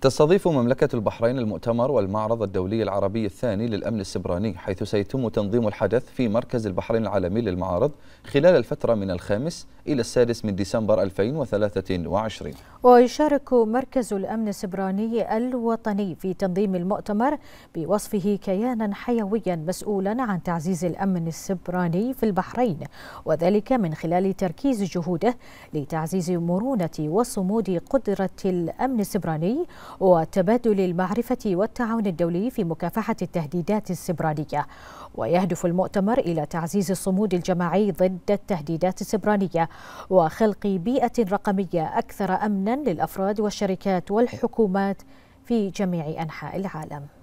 تستضيف مملكة البحرين المؤتمر والمعرض الدولي العربي الثاني للأمن السبراني حيث سيتم تنظيم الحدث في مركز البحرين العالمي للمعارض خلال الفترة من الخامس إلى السادس من ديسمبر 2023 ويشارك مركز الأمن السبراني الوطني في تنظيم المؤتمر بوصفه كيانا حيويا مسؤولا عن تعزيز الأمن السبراني في البحرين وذلك من خلال تركيز جهوده لتعزيز مرونة وصمود قدرة الأمن السبراني وتبادل المعرفة والتعاون الدولي في مكافحة التهديدات السبرانية ويهدف المؤتمر إلى تعزيز الصمود الجماعي ضد التهديدات السبرانية وخلق بيئة رقمية أكثر أمنا للأفراد والشركات والحكومات في جميع أنحاء العالم